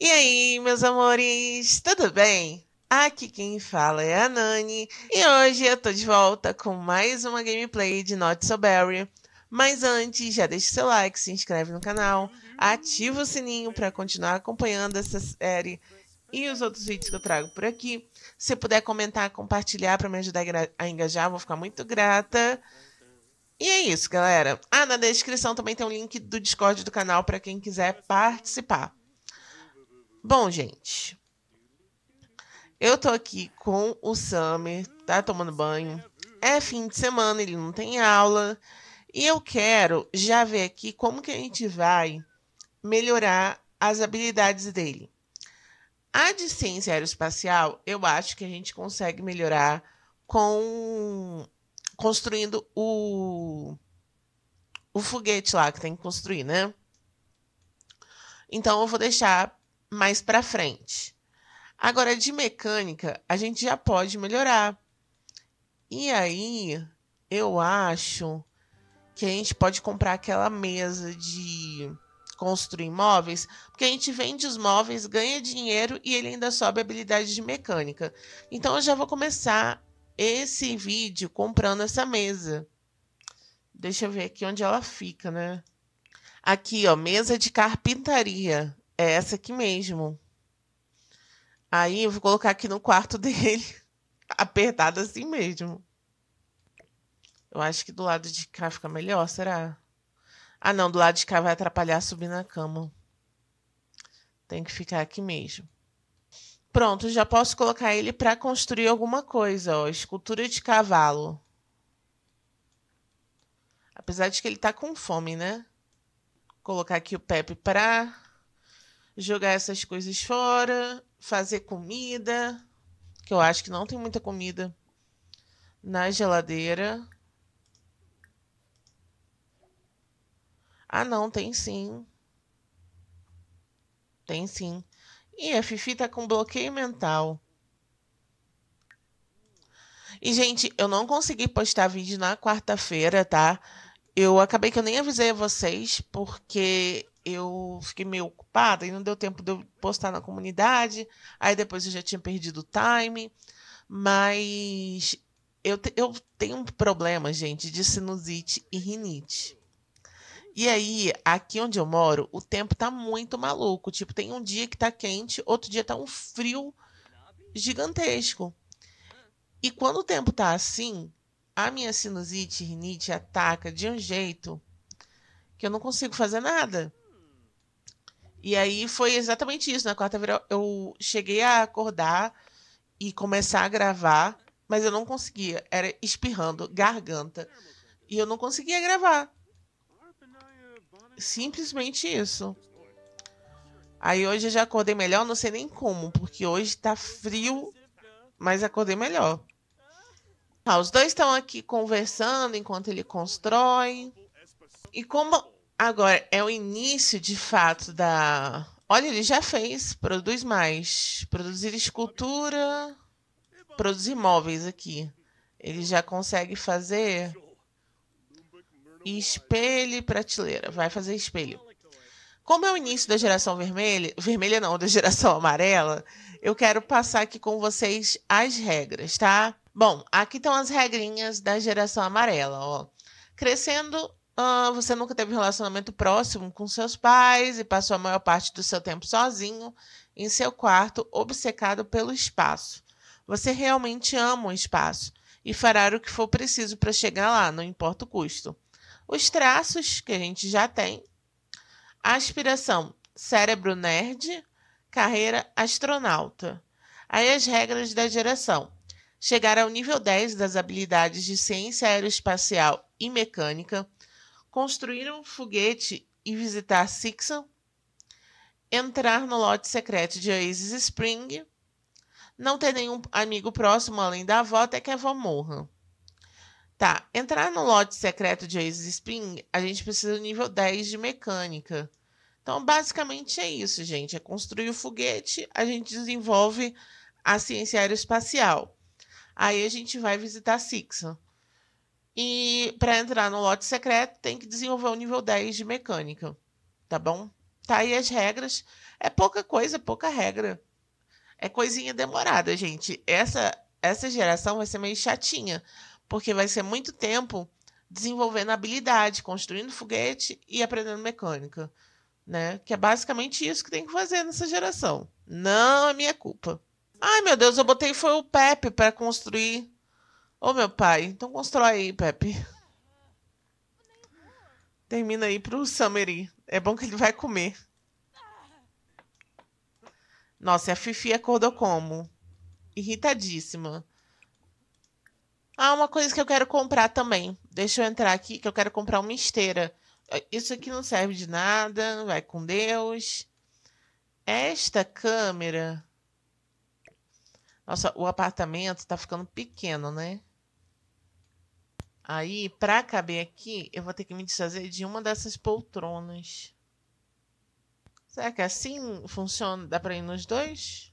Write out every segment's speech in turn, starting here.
E aí, meus amores, tudo bem? Aqui quem fala é a Nani e hoje eu tô de volta com mais uma gameplay de Not So Berry. Mas antes, já deixa seu like, se inscreve no canal, ativa o sininho para continuar acompanhando essa série e os outros vídeos que eu trago por aqui. Se puder comentar, compartilhar para me ajudar a engajar, vou ficar muito grata. E é isso, galera. Ah, na descrição também tem um link do Discord do canal para quem quiser participar. Bom, gente. Eu tô aqui com o Summer, tá tomando banho. É fim de semana, ele não tem aula. E eu quero já ver aqui como que a gente vai melhorar as habilidades dele. A de ciência aeroespacial, eu acho que a gente consegue melhorar com construindo o o foguete lá que tem que construir, né? Então eu vou deixar mais para frente. Agora, de mecânica, a gente já pode melhorar. E aí, eu acho que a gente pode comprar aquela mesa de construir móveis, porque a gente vende os móveis, ganha dinheiro e ele ainda sobe habilidade de mecânica. Então eu já vou começar esse vídeo comprando essa mesa. Deixa eu ver aqui onde ela fica, né? Aqui, ó, mesa de carpintaria. É essa aqui mesmo. Aí eu vou colocar aqui no quarto dele, apertado assim mesmo. Eu acho que do lado de cá fica melhor, será? Ah, não, do lado de cá vai atrapalhar subir na cama. Tem que ficar aqui mesmo. Pronto, já posso colocar ele para construir alguma coisa, ó, escultura de cavalo. Apesar de que ele tá com fome, né? Vou colocar aqui o Pepe para jogar essas coisas fora, fazer comida, que eu acho que não tem muita comida na geladeira. Ah, não, tem sim. Tem sim. E a Fifi tá com bloqueio mental. E, gente, eu não consegui postar vídeo na quarta-feira, tá? Eu acabei que eu nem avisei a vocês, porque eu fiquei meio ocupada e não deu tempo de eu postar na comunidade. Aí depois eu já tinha perdido o time. Mas eu, te, eu tenho um problema, gente, de sinusite e rinite. E aí, aqui onde eu moro, o tempo tá muito maluco. Tipo, tem um dia que tá quente, outro dia tá um frio gigantesco. E quando o tempo tá assim, a minha sinusite e rinite ataca de um jeito que eu não consigo fazer nada. E aí foi exatamente isso. Na quarta-feira eu cheguei a acordar e começar a gravar, mas eu não conseguia. Era espirrando, garganta. E eu não conseguia gravar. Simplesmente isso. Aí hoje eu já acordei melhor, não sei nem como, porque hoje tá frio, mas acordei melhor. Ah, os dois estão aqui conversando enquanto ele constrói. E como Agora, é o início de fato da. Olha, ele já fez, produz mais. Produzir escultura, produzir móveis aqui. Ele já consegue fazer espelho e prateleira. Vai fazer espelho. Como é o início da geração vermelha, vermelha não, da geração amarela, eu quero passar aqui com vocês as regras, tá? Bom, aqui estão as regrinhas da geração amarela, ó. Crescendo ah, você nunca teve um relacionamento próximo com seus pais e passou a maior parte do seu tempo sozinho em seu quarto, obcecado pelo espaço. Você realmente ama o espaço e fará o que for preciso para chegar lá, não importa o custo. Os traços que a gente já tem: aspiração, cérebro nerd, carreira astronauta. Aí as regras da geração: chegar ao nível 10 das habilidades de ciência aeroespacial e mecânica construir um foguete e visitar Sixon, entrar no lote secreto de Oasis Spring, não ter nenhum amigo próximo além da avó até que a avó morra. Tá, entrar no lote secreto de Oasis Spring, a gente precisa do nível 10 de mecânica. Então, basicamente é isso, gente. É construir o foguete, a gente desenvolve a ciência aeroespacial. Aí a gente vai visitar Sixon. E para entrar no lote secreto, tem que desenvolver o um nível 10 de mecânica. Tá bom? Tá aí as regras. É pouca coisa, pouca regra. É coisinha demorada, gente. Essa, essa geração vai ser meio chatinha, porque vai ser muito tempo desenvolvendo habilidade, construindo foguete e aprendendo mecânica. Né? Que é basicamente isso que tem que fazer nessa geração. Não é minha culpa. Ai, meu Deus, eu botei foi o Pepe para construir Ô, meu pai, então constrói aí, Pepe. Termina aí pro Summery. É bom que ele vai comer. Nossa, e a Fifi acordou como? Irritadíssima. Ah, uma coisa que eu quero comprar também. Deixa eu entrar aqui, que eu quero comprar uma esteira. Isso aqui não serve de nada, vai com Deus. Esta câmera... Nossa, o apartamento tá ficando pequeno, né? Aí, para caber aqui, eu vou ter que me desfazer de uma dessas poltronas. Será que assim funciona? Dá para ir nos dois?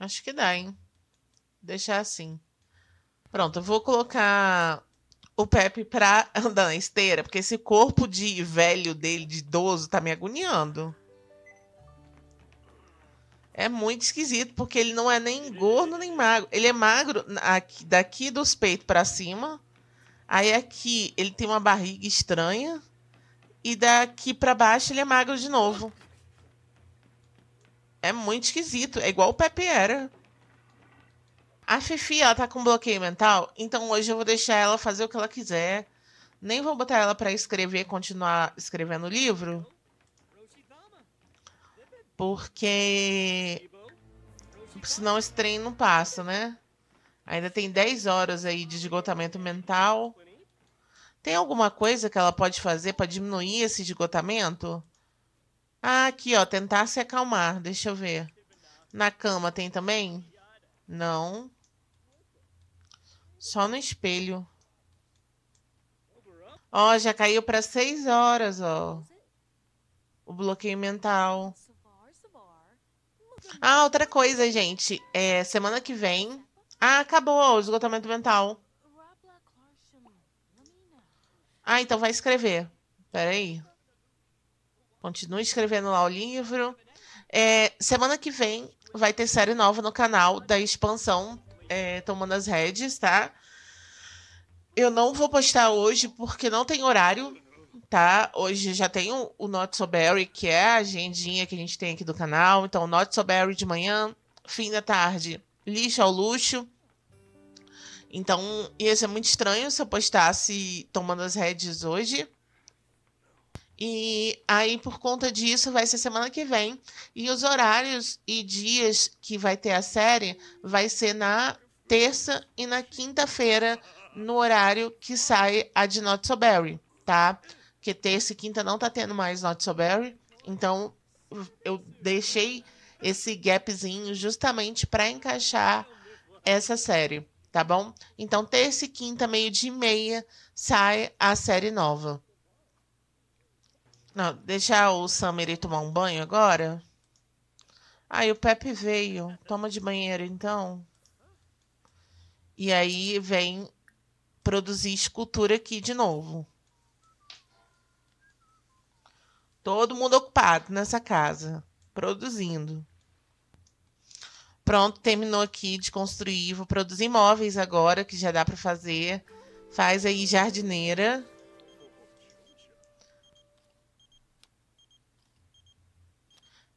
Acho que dá, hein? Deixar assim. Pronto, eu vou colocar o Pepe pra andar na esteira, porque esse corpo de velho dele, de idoso, tá me agoniando é muito esquisito, porque ele não é nem gordo nem magro. Ele é magro aqui, daqui dos peitos para cima. Aí aqui ele tem uma barriga estranha. E daqui para baixo ele é magro de novo. É muito esquisito. É igual o Pepe era. A Fifi, ela tá com bloqueio mental, então hoje eu vou deixar ela fazer o que ela quiser. Nem vou botar ela para escrever, continuar escrevendo o livro. Porque senão esse trem não passa, né? Ainda tem 10 horas aí de esgotamento mental. Tem alguma coisa que ela pode fazer para diminuir esse esgotamento? Ah, aqui, ó, tentar se acalmar. Deixa eu ver. Na cama tem também? Não. Só no espelho. Ó, já caiu para 6 horas, ó. O bloqueio mental. Ah, outra coisa, gente. É, semana que vem. Ah, acabou o esgotamento mental. Ah, então vai escrever. Peraí. Continue escrevendo lá o livro. É, semana que vem vai ter série nova no canal da expansão é, Tomando as Redes, tá? Eu não vou postar hoje porque não tem horário tá? Hoje já tem o, o Not So Berry, que é a agendinha que a gente tem aqui do canal. Então, Not So Berry de manhã, fim da tarde, lixo ao luxo. Então, ia ser muito estranho se eu postasse tomando as redes hoje. E aí, por conta disso, vai ser semana que vem. E os horários e dias que vai ter a série vai ser na terça e na quinta-feira, no horário que sai a de Not So Berry, tá? Porque terça e quinta não tá tendo mais Not So Berry. Então, eu deixei esse gapzinho justamente para encaixar essa série, tá bom? Então, terça e quinta, meio de meia, sai a série nova. Não, deixar o Summery tomar um banho agora? Aí o Pepe veio. Toma de banheiro, então. E aí vem produzir escultura aqui de novo. Todo mundo ocupado nessa casa, produzindo. Pronto, terminou aqui de construir. Vou produzir móveis agora, que já dá para fazer. Faz aí jardineira.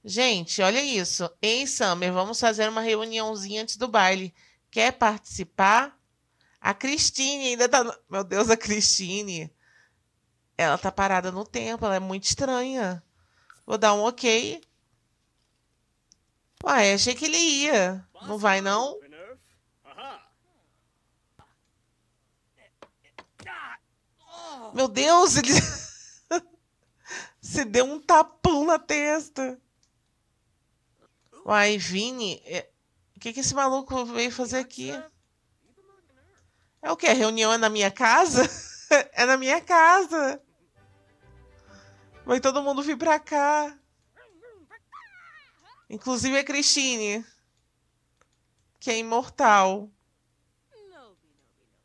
Gente, olha isso. Em Summer, vamos fazer uma reuniãozinha antes do baile. Quer participar? A Cristine ainda tá. Meu Deus, a Cristine. Ela tá parada no tempo, ela é muito estranha. Vou dar um ok. Uai, achei que ele ia. Não vai, não? Meu Deus, ele... Se deu um tapão na testa. Uai, Vini, é... o que, que esse maluco veio fazer aqui? É o quê? A reunião é na minha casa? é na minha casa. Vai todo mundo vir pra cá. Inclusive a Christine. Que é imortal.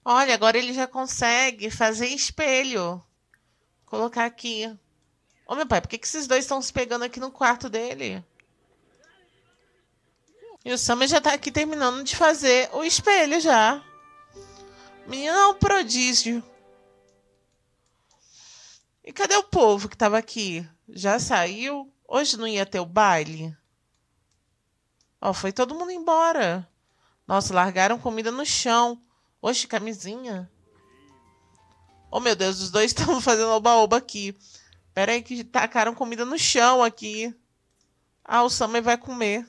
Olha, agora ele já consegue fazer espelho. colocar aqui. Ô, meu pai, por que, que esses dois estão se pegando aqui no quarto dele? E o Sammy já tá aqui terminando de fazer o espelho já. Menino é um prodígio. E cadê o povo que estava aqui? Já saiu? Hoje não ia ter o baile? Ó, oh, foi todo mundo embora. Nossa, largaram comida no chão. Oxe, camisinha. Oh, meu Deus, os dois estão fazendo oba-oba aqui. Pera aí que tacaram comida no chão aqui. Ah, o Summer vai comer.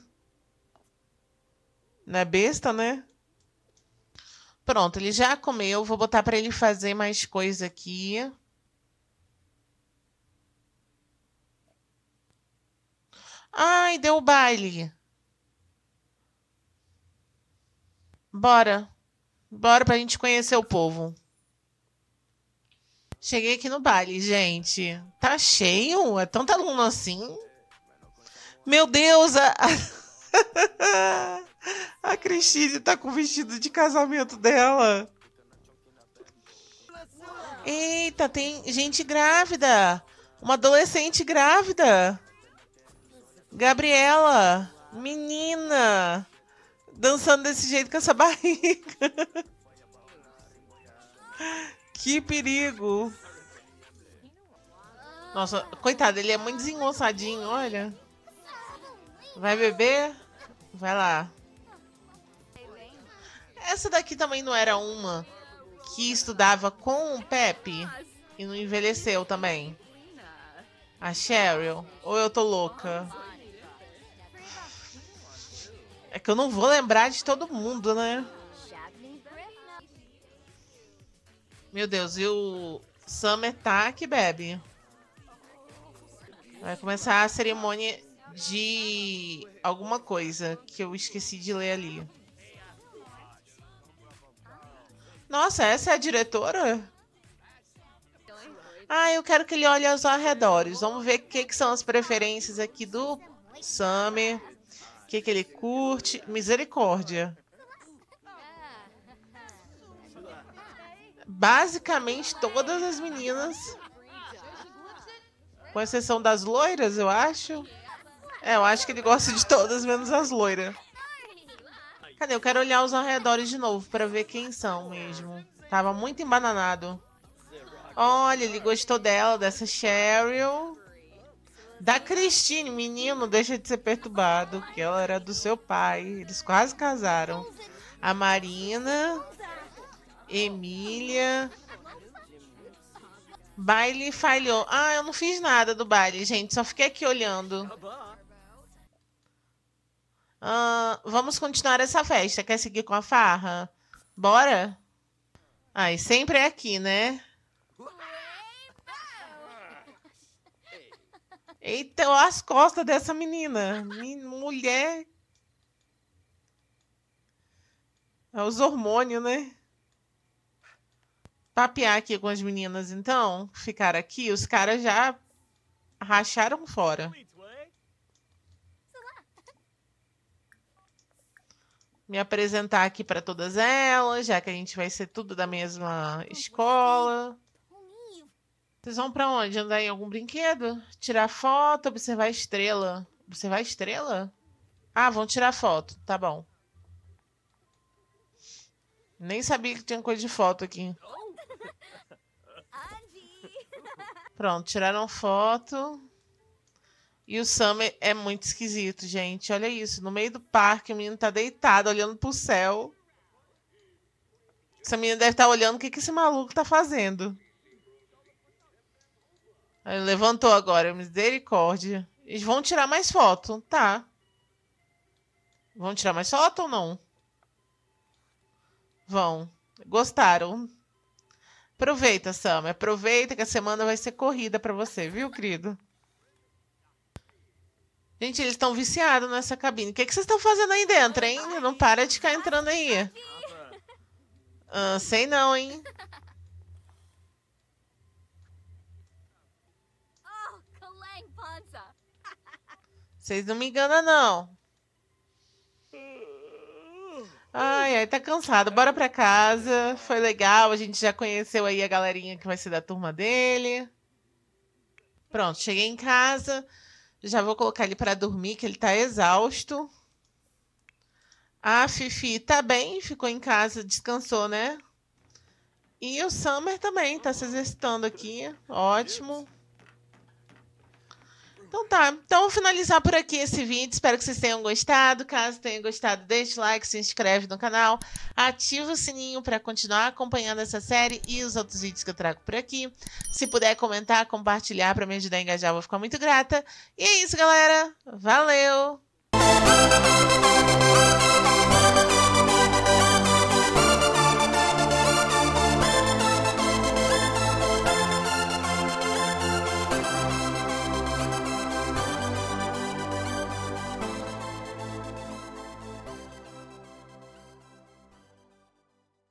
Não é besta, né? Pronto, ele já comeu. Vou botar para ele fazer mais coisa aqui. Ai, deu baile. Bora. Bora pra gente conhecer o povo. Cheguei aqui no baile, gente. Tá cheio? É tanto aluno assim? Meu Deus, a... a Cristine tá com o vestido de casamento dela. Eita, tem gente grávida. Uma adolescente grávida. Gabriela, menina, dançando desse jeito com essa barriga. que perigo. Nossa, coitado, ele é muito desengonçadinho, olha. Vai beber? Vai lá. Essa daqui também não era uma que estudava com o Pepe e não envelheceu também. A Cheryl. Ou eu tô louca? É que eu não vou lembrar de todo mundo, né? Meu Deus, e o Summer tá que bebe. Vai começar a cerimônia de alguma coisa que eu esqueci de ler ali. Nossa, essa é a diretora? Ah, eu quero que ele olhe aos arredores. Vamos ver o que, que são as preferências aqui do Summer. O que, que ele curte? Misericórdia. Basicamente, todas as meninas, com exceção das loiras, eu acho. É, eu acho que ele gosta de todas, menos as loiras. Cadê? Eu quero olhar os arredores de novo para ver quem são mesmo. Tava muito embananado. Olha, ele gostou dela, dessa Cheryl. Da Cristine, menino, deixa de ser perturbado, que ela era do seu pai. Eles quase casaram. A Marina, Emília. Baile falhou. Ah, eu não fiz nada do baile, gente. Só fiquei aqui olhando. vamos continuar essa festa. Quer seguir com a farra? Bora? Ai, sempre é aqui, né? Eita, então, as costas dessa menina. Mulher. É os hormônios, né? Papear aqui com as meninas, então. Ficar aqui, os caras já racharam fora. Me apresentar aqui para todas elas, já que a gente vai ser tudo da mesma escola. Vocês vão pra onde? Andar em algum brinquedo? Tirar foto, observar estrela. Observar estrela? Ah, vão tirar foto. Tá bom. Nem sabia que tinha coisa de foto aqui. Pronto, tiraram foto. E o Sam é muito esquisito, gente. Olha isso. No meio do parque, o menino tá deitado, olhando pro céu. Essa menina deve estar tá olhando o que, que esse maluco tá fazendo levantou agora, misericórdia. Eles vão tirar mais foto, tá? Vão tirar mais foto ou não? Vão. Gostaram? Aproveita, Sam. Aproveita que a semana vai ser corrida para você, viu, querido? Gente, eles estão viciados nessa cabine. O que, que vocês estão fazendo aí dentro, hein? Não para de ficar entrando aí. Ah, sei não, hein? Vocês não me enganam, não. Ai, ai, tá cansado. Bora pra casa. Foi legal. A gente já conheceu aí a galerinha que vai ser da turma dele. Pronto, cheguei em casa. Já vou colocar ele para dormir, que ele tá exausto. A Fifi tá bem, ficou em casa, descansou, né? E o Summer também tá se exercitando aqui. Ótimo. Então tá, então vou finalizar por aqui esse vídeo. Espero que vocês tenham gostado. Caso tenham gostado, deixe o like, se inscreve no canal, ativa o sininho para continuar acompanhando essa série e os outros vídeos que eu trago por aqui. Se puder comentar, compartilhar para me ajudar a engajar, eu vou ficar muito grata. E é isso, galera. Valeu!